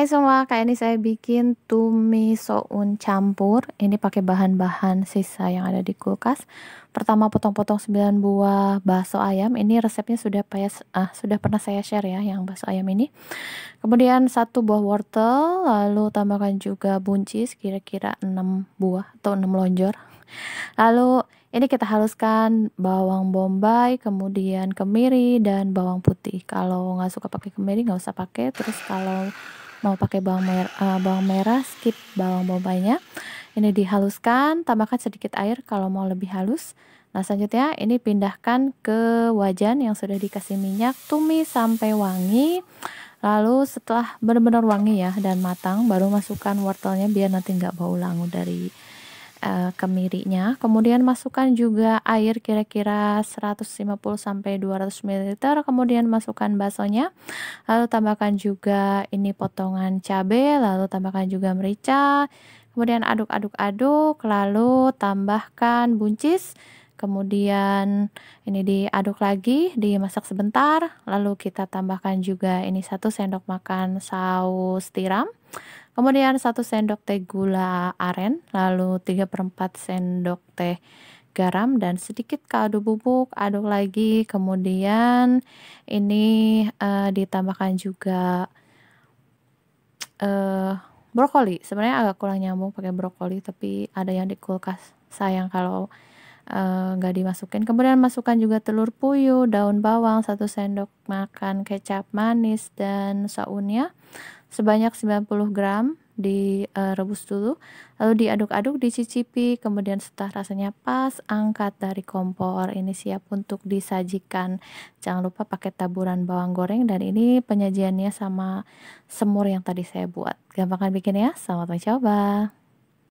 Hai semua, kali ini saya bikin tumi soun campur. Ini pakai bahan-bahan sisa yang ada di kulkas. Pertama potong-potong 9 buah bakso ayam. Ini resepnya sudah ah, sudah pernah saya share ya yang bakso ayam ini. Kemudian satu buah wortel, lalu tambahkan juga buncis kira-kira 6 buah atau 6 lonjor. Lalu ini kita haluskan bawang bombay, kemudian kemiri dan bawang putih. Kalau nggak suka pakai kemiri nggak usah pakai. Terus kalau mau pakai bawang merah, eh, uh, bawang merah skip bawang bombaynya. Ini dihaluskan, tambahkan sedikit air kalau mau lebih halus. Nah, selanjutnya ini pindahkan ke wajan yang sudah dikasih minyak, tumis sampai wangi. Lalu setelah benar-benar wangi ya dan matang, baru masukkan wortelnya biar nanti nggak bau langu dari uh, kemirinya Kemudian masukkan juga air kira-kira 150 sampai 200 ml. Kemudian masukkan baksonya. Lalu tambahkan juga ini potongan cabe, lalu tambahkan juga merica. Kemudian aduk-aduk-aduk, lalu tambahkan buncis kemudian ini diaduk lagi, dimasak sebentar, lalu kita tambahkan juga ini satu sendok makan saus tiram, Kemudian 1 sendok teh gula aren, lalu 3 per 4 sendok teh garam dan sedikit kaldu bubuk aduk lagi kemudian ini uh, ditambahkan juga uh, brokoli sebenarnya agak kurang nyambung pakai brokoli tapi ada yang di kulkas sayang kalau eh, nggak uh, dimasukin kemudian masukkan juga telur puyuh daun bawang satu sendok makan kecap manis dan saunnya sebanyak 90 gram direbus eh, dulu, lalu diaduk-aduk, dicicipi, kemudian setelah rasanya pas, angkat dari kompor. Ini siap untuk disajikan. Jangan lupa pakai taburan bawang goreng dan ini penyajiannya sama semur yang tadi saya buat. Gampang kan bikin ya? Selamat mencoba.